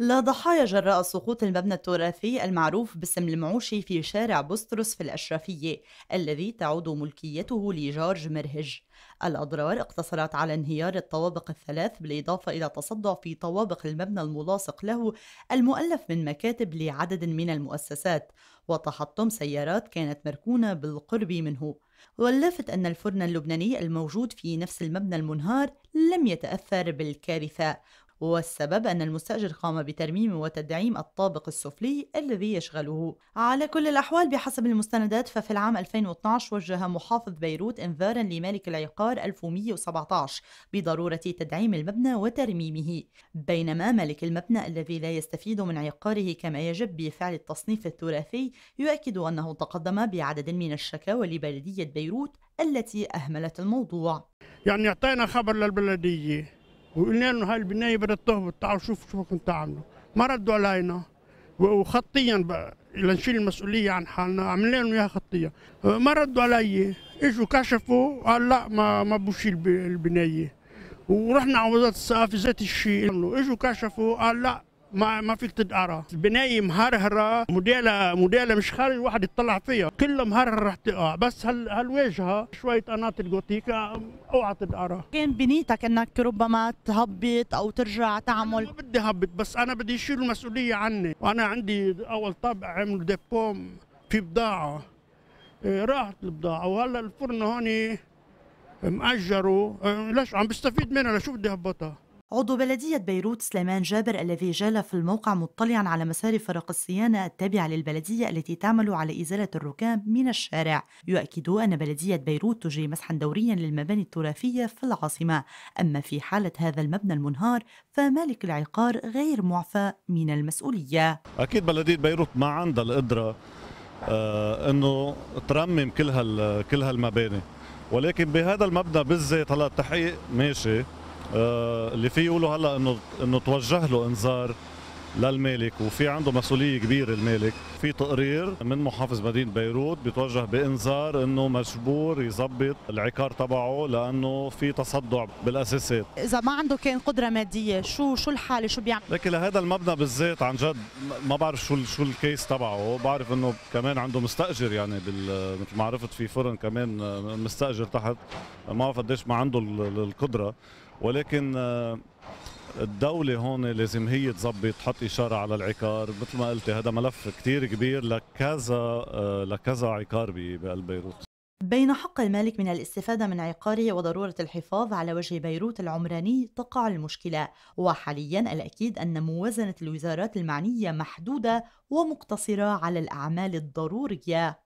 لضحايا جراء سقوط المبنى التراثي المعروف باسم المعوشي في شارع بوسترس في الأشرفية الذي تعود ملكيته لجورج مرهج الأضرار اقتصرت على انهيار الطوابق الثلاث بالإضافة إلى تصدع في طوابق المبنى الملاصق له المؤلف من مكاتب لعدد من المؤسسات وتحطم سيارات كانت مركونة بالقرب منه واللافت أن الفرن اللبناني الموجود في نفس المبنى المنهار لم يتأثر بالكارثة والسبب أن المستأجر قام بترميم وتدعيم الطابق السفلي الذي يشغله على كل الأحوال بحسب المستندات ففي العام 2012 وجه محافظ بيروت إنذارا لمالك العقار 1117 بضرورة تدعيم المبنى وترميمه بينما مالك المبنى الذي لا يستفيد من عقاره كما يجب بفعل التصنيف الثلاثي يؤكد أنه تقدم بعدد من الشكاوى لبلدية بيروت التي أهملت الموضوع يعني أعطينا خبر للبلدية وقلنا لهم هاي البنايه بدها تهبط تعالوا شوفوا شو بدكم تعملوا ما ردوا علينا وخطيا بقى لنشيل المسؤوليه عن حالنا عملنا لهم اياها خطيا ما ردوا علي اجوا كشفوا قال لا ما ما بشيل البنايه ورحنا على وزاره الثقافه ذات الشيء اجوا كشفوا قال لا ما ما فيك تدقرا البنايه مهرهره موديلها موديلها مش خارج واحد يطلع فيها كلها مهرهرة رح تقع بس هال هالواجهه شويه قناط الجوتيكا اوعى تدقرا كان بنيتك انك ربما تهبط او ترجع تعمل ما بدي هبط بس انا بدي يشيلوا المسؤوليه عني وانا عندي اول طابع عملوا ديبوم في بضاعه إيه، راحت البضاعه وهلا الفرن هون مأجره إيه، ليش عم بستفيد منها لشو بدي هبطها عضو بلدية بيروت سليمان جابر الذي جال في الموقع مطلعا على مسار فرق الصيانة التابعة للبلدية التي تعمل على إزالة الركام من الشارع يؤكد أن بلدية بيروت تجري مسحا دوريا للمباني التراثية في العاصمة أما في حالة هذا المبنى المنهار فمالك العقار غير معفى من المسؤولية أكيد بلدية بيروت ما عندها القدرة آه أنه ترمم كل, هال كل هالمباني ولكن بهذا المبنى بالذات هلا التحقيق ماشي آه، اللي فيه يقولوا هلا انه انه توجه له انذار للمالك وفي عنده مسؤوليه كبيره المالك في تقرير من محافظ مدينه بيروت بتوجه بانذار انه مجبور يظبط العقار تبعه لانه في تصدع بالاساسات اذا ما عنده كان قدره ماديه شو شو الحاله شو بيعمل لكن لهذا المبنى بالذات عن جد ما بعرف شو شو الكيس تبعه بعرف انه كمان عنده مستاجر يعني مثل ما عرفت في فرن كمان مستاجر تحت ما بعرف قديش ما عنده القدره ولكن الدولة هون لازم هي تظبط تحط إشارة على العقار مثل ما قلت هذا ملف كتير كبير لكذا آه، لكذا عقار بقلب بيروت بين حق المالك من الاستفادة من عقاره وضرورة الحفاظ على وجه بيروت العمراني تقع المشكلة، وحاليا الأكيد أن موازنة الوزارات المعنية محدودة ومقتصرة على الأعمال الضرورية